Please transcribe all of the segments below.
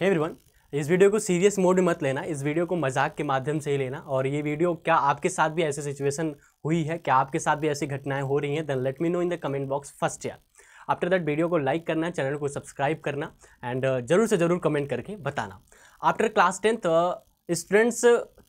हे everyone इस video को serious mode में मत लेना इस वीडियो को मजाक के माध्यम से ही लेना और ये वीडियो क्या आपके साथ भी ऐसी सिचुएशन हुई है क्या आपके साथ भी ऐसी घटनाएं हो रही हैं then let me know in the comment box first year after that video को लाइक करना चैनल को सब्सक्राइब करना एंड uh, ज़रूर से ज़रूर कमेंट करके बताना आफ्टर क्लास टेंथ स्टूडेंट्स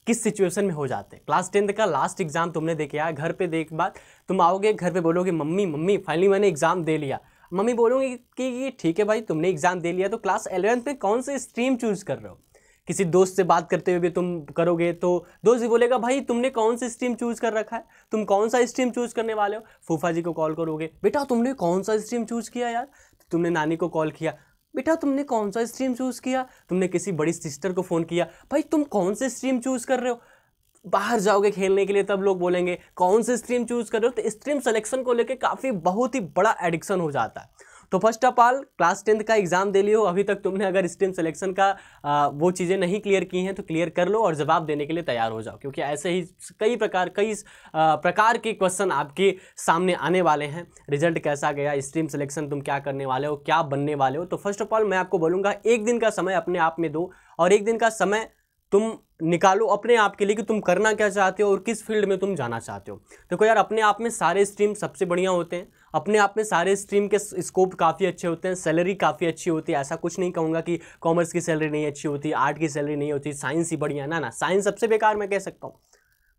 किस सिचुएशन में हो जाते हैं क्लास टेंथ का लास्ट एग्ज़ाम तुमने देखे घर पे देख बाद तुम आओगे घर पे बोलोगे मम्मी मम्मी फाइनली मैंने एग्ज़ाम दे लिया मम्मी बोलूँगी कि ठीक है भाई तुमने एग्ज़ाम दे लिया तो क्लास एलेवेंथ में कौन से स्ट्रीम चूज़ कर रहे हो किसी दोस्त से बात करते हुए भी तुम करोगे तो दोस्त भी बोलेगा भाई तुमने कौन सी स्ट्रीम चूज़ कर रखा है तुम कौन सा स्ट्रीम चूज़ करने वाले हो फूफा जी को कॉल करोगे बेटा तुमने कौन सा स्ट्रीम चूज़ किया यार तुमने नानी को कॉल किया बेटा तुमने कौन सा स्ट्रीम चूज़ किया तुमने किसी बड़ी सिस्टर को फ़ोन किया भाई तुम कौन से स्ट्रीम चूज़ कर रहे हो बाहर जाओगे खेलने के लिए तब लोग बोलेंगे कौन सी स्ट्रीम चूज़ कर रहे हो तो स्ट्रीम सिलेक्शन को लेकर काफ़ी बहुत ही बड़ा एडिक्शन हो जाता है तो first of all class tenth का एग्ज़ाम दे लियो अभी तक तुमने अगर स्ट्रीम सिलेक्शन का आ, वो चीज़ें नहीं क्लियर की हैं तो क्लियर कर लो और जवाब देने के लिए तैयार हो जाओ क्योंकि ऐसे ही कई प्रकार कई प्रकार के क्वेश्चन आपके सामने आने वाले हैं रिजल्ट कैसा गया स्ट्रीम सिलेक्शन तुम क्या करने वाले हो क्या बनने वाले हो तो फर्स्ट ऑफ ऑल मैं आपको बोलूँगा एक दिन का समय अपने आप में दो और एक दिन का समय तुम निकालो अपने आप के लिए कि तुम करना क्या चाहते हो और किस फील्ड में तुम जाना चाहते हो देखो यार अपने आप में सारे स्ट्रीम सबसे बढ़िया होते हैं अपने आप में सारे स्ट्रीम के स्कोप काफ़ी अच्छे होते हैं सैलरी काफ़ी अच्छी होती है ऐसा कुछ नहीं कहूँगा कि कॉमर्स की सैलरी नहीं अच्छी होती आर्ट की सैलरी नहीं होती साइंस ही बढ़िया ना ना साइंस सबसे बेकार मैं कह सकता हूँ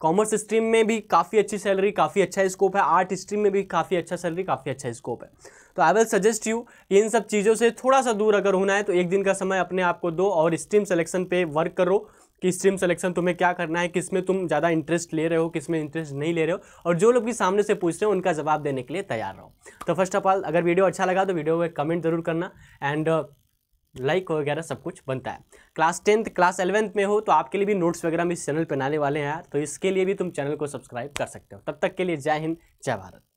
कॉमर्स स्ट्रीम में भी काफ़ी अच्छी सैलरी काफ़ी अच्छा स्कोप है आर्ट स्ट्रीम में भी काफ़ी अच्छा सैलरी काफ़ी अच्छा स्कोप है तो आई विल सजेस्ट यू इन सब चीज़ों से थोड़ा सा दूर अगर होना है तो एक दिन का समय अपने आप को दो और स्ट्रीम सेलेक्शन पे वर्क करो कि स्ट्रीम सिलेक्शन तुम्हें क्या करना है किस में तुम ज़्यादा इंटरेस्ट ले रहे हो किस में इंटरेस्ट नहीं ले रहे हो और जो लोग भी सामने से पूछ रहे हो उनका जवाब देने के लिए तैयार रहो तो फर्स्ट ऑफ ऑल अगर वीडियो अच्छा लगा तो वीडियो में कमेंट ज़रूर करना एंड लाइक uh, वगैरह सब कुछ बनता है क्लास टेंथ क्लास एलेवेंथ में हो तो आपके लिए भी नोट्स वगैरह हम इस चैनल पर आने वाले हैं तो इसके लिए भी तुम चैनल को सब्सक्राइब कर सकते हो तब तक के लिए जय हिंद जय भारत